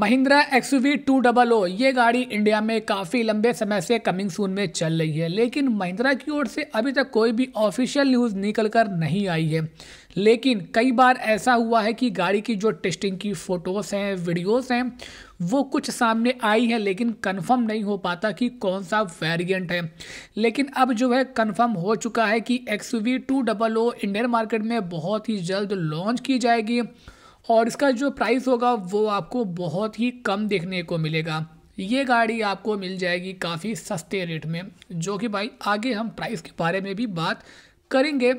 Mahindra X V two double O ये गाड़ी India में काफ़ी लंबे समय से कमिंग सून में चल रही है लेकिन महिंद्रा की ओर से अभी तक कोई भी ऑफिशियल न्यूज़ निकल कर नहीं आई है लेकिन कई बार ऐसा हुआ है कि गाड़ी की जो टेस्टिंग की फ़ोटोज़ हैं वीडियोस हैं वो कुछ सामने आई है लेकिन कंफर्म नहीं हो पाता कि कौन सा वेरिएंट है लेकिन अब जो है कंफर्म हो चुका है कि X V two double O Indian market में बहुत ही जल्द लॉन्च की जाएगी और इसका जो प्राइस होगा वो आपको बहुत ही कम देखने को मिलेगा ये गाड़ी आपको मिल जाएगी काफ़ी सस्ते रेट में जो कि भाई आगे हम प्राइस के बारे में भी बात करेंगे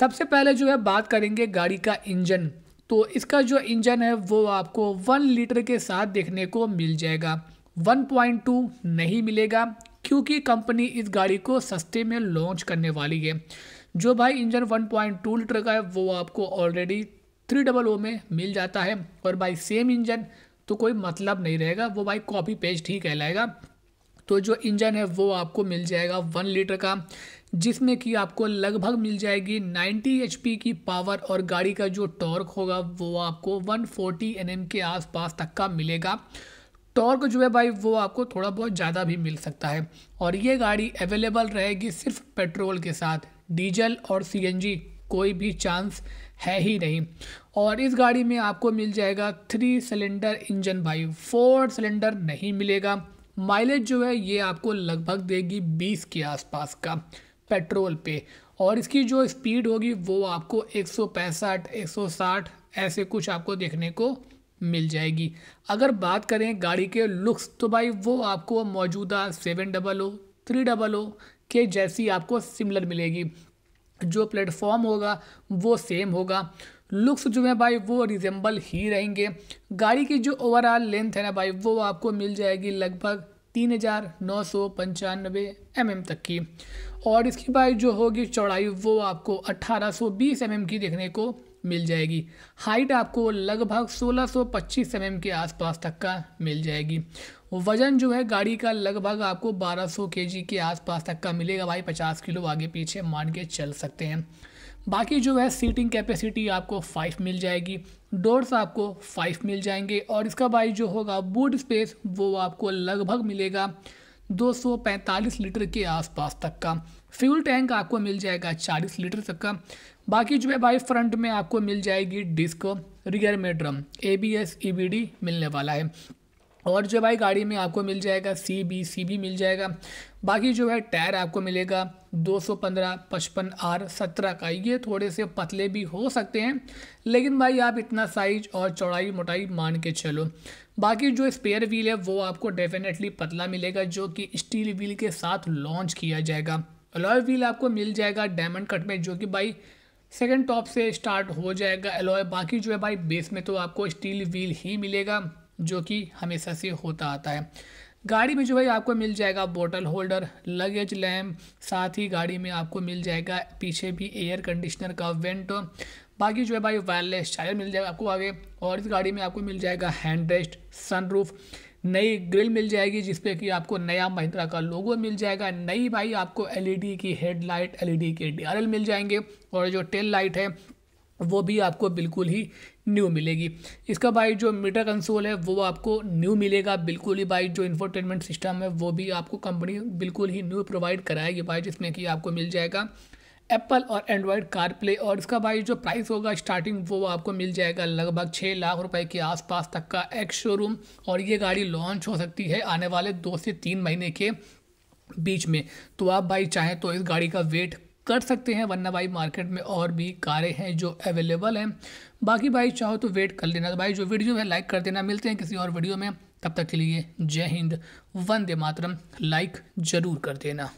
सबसे पहले जो है बात करेंगे गाड़ी का इंजन तो इसका जो इंजन है वो आपको वन लीटर के साथ देखने को मिल जाएगा 1.2 नहीं मिलेगा क्योंकि कंपनी इस गाड़ी को सस्ते में लॉन्च करने वाली है जो भाई इंजन 1.2 लीटर का है वो आपको ऑलरेडी थ्री डबल ओ में मिल जाता है और बाई सेम इंजन तो कोई मतलब नहीं रहेगा वो बाई कॉपी पेस्ट ही कहलाएगा तो जो इंजन है वो आपको मिल जाएगा वन लीटर का जिसमें कि आपको लगभग मिल जाएगी 90 एच की पावर और गाड़ी का जो टॉर्क होगा वो आपको 140 फोर्टी के आसपास तक का मिलेगा टॉर्क जो है भाई वो आपको थोड़ा बहुत ज़्यादा भी मिल सकता है और ये गाड़ी अवेलेबल रहेगी सिर्फ पेट्रोल के साथ डीजल और सी कोई भी चांस है ही नहीं और इस गाड़ी में आपको मिल जाएगा थ्री सिलेंडर इंजन भाई फोर सिलेंडर नहीं मिलेगा माइलेज जो है ये आपको लगभग देगी बीस के आसपास का पेट्रोल पे और इसकी जो स्पीड होगी वो आपको एक सौ पैंसठ एक सौ साठ ऐसे कुछ आपको देखने को मिल जाएगी अगर बात करें गाड़ी के लुक्स तो भाई वो आपको मौजूदा seven double O three double O के जैसी आपको सिमिलर मिलेगी जो प्लेटफॉर्म होगा वो सेम होगा लुक्स जो है भाई वो रिजेंबल ही रहेंगे गाड़ी की जो ओवरऑल लेंथ है ना भाई वो आपको मिल जाएगी लगभग तीन हज़ार नौ सौ पंचानवे एम एम तक की और इसकी बाइक जो होगी चौड़ाई वो आपको अट्ठारह सौ बीस एम एम की देखने को मिल जाएगी हाइट आपको लगभग सोलह सौ पच्चीस एम एम के आसपास तक का मिल जाएगी वज़न जो है गाड़ी का लगभग आपको बारह सौ के जी के आसपास तक का मिलेगा भाई पचास किलो आगे पीछे मान के चल सकते हैं बाकी जो है सीटिंग कैपेसिटी आपको फाइव मिल जाएगी डोर्स आपको फाइव मिल जाएंगे और इसका बाइक जो होगा बूट स्पेस वो आपको लगभग मिलेगा 245 लीटर के आसपास तक का फ्यूल टैंक आपको मिल जाएगा 40 लीटर तक का बाकी जो है बाइक फ्रंट में आपको मिल जाएगी डिस्क रियर में drum A B S E B D मिलने वाला है और जो भाई गाड़ी में आपको मिल जाएगा सी बी सी बी मिल जाएगा बाकी जो है टायर आपको मिलेगा 215 सौ आर 17 का ये थोड़े से पतले भी हो सकते हैं लेकिन भाई आप इतना साइज और चौड़ाई मोटाई मान के चलो बाकी जो स्पेयर व्हील है वो आपको डेफिनेटली पतला मिलेगा जो कि स्टील व्हील के साथ लॉन्च किया जाएगा अलॉय व्हील आपको मिल जाएगा डायमंड कट में जो कि भाई सेकेंड टॉप से स्टार्ट हो जाएगा अलॉय बाकी जो है भाई बेस में तो आपको स्टील व्हील ही मिलेगा जो कि हमेशा से होता आता है गाड़ी में जो है आपको मिल जाएगा बोतल होल्डर लगेज लैम्प साथ ही गाड़ी में आपको मिल जाएगा पीछे भी एयर कंडीशनर का वेंट बाकी जो है भाई वायरलेस चार्जर मिल जाएगा आपको आगे और इस गाड़ी में आपको मिल जाएगा हैंड रेस्ट सनरूफ नई ग्रिल मिल जाएगी जिसपे कि आपको नया महिंद्रा का लोगो मिल जाएगा नई भाई आपको एलईडी e की हेडलाइट एलईडी e के डी मिल जाएंगे और जो टेल लाइट है वो भी आपको बिल्कुल ही न्यू मिलेगी इसका भाई जो मीटर कंसोल है वो आपको न्यू मिलेगा बिल्कुल ही बाइक जो इंफोटेनमेंट सिस्टम है वो भी आपको कंपनी बिल्कुल ही न्यू प्रोवाइड कराएगी भाई जिसमें कि आपको मिल जाएगा एप्पल और एंड्रॉयड कार प्ले और इसका भाई जो प्राइस होगा स्टार्टिंग वो आपको मिल जाएगा लगभग छः लाख रुपए के आसपास तक का एक्स शोरूम और ये गाड़ी लॉन्च हो सकती है आने वाले दो से तीन महीने के बीच में तो आप भाई चाहें तो इस गाड़ी का वेट कर सकते हैं वरना भाई मार्केट में और भी कारें हैं जो अवेलेबल हैं बाकी भाई चाहो तो वेट कर लेना तो भाई जो वीडियो है लाइक कर देना मिलते हैं किसी और वीडियो में तब तक के लिए जय हिंद वंदे मातरम लाइक ज़रूर कर देना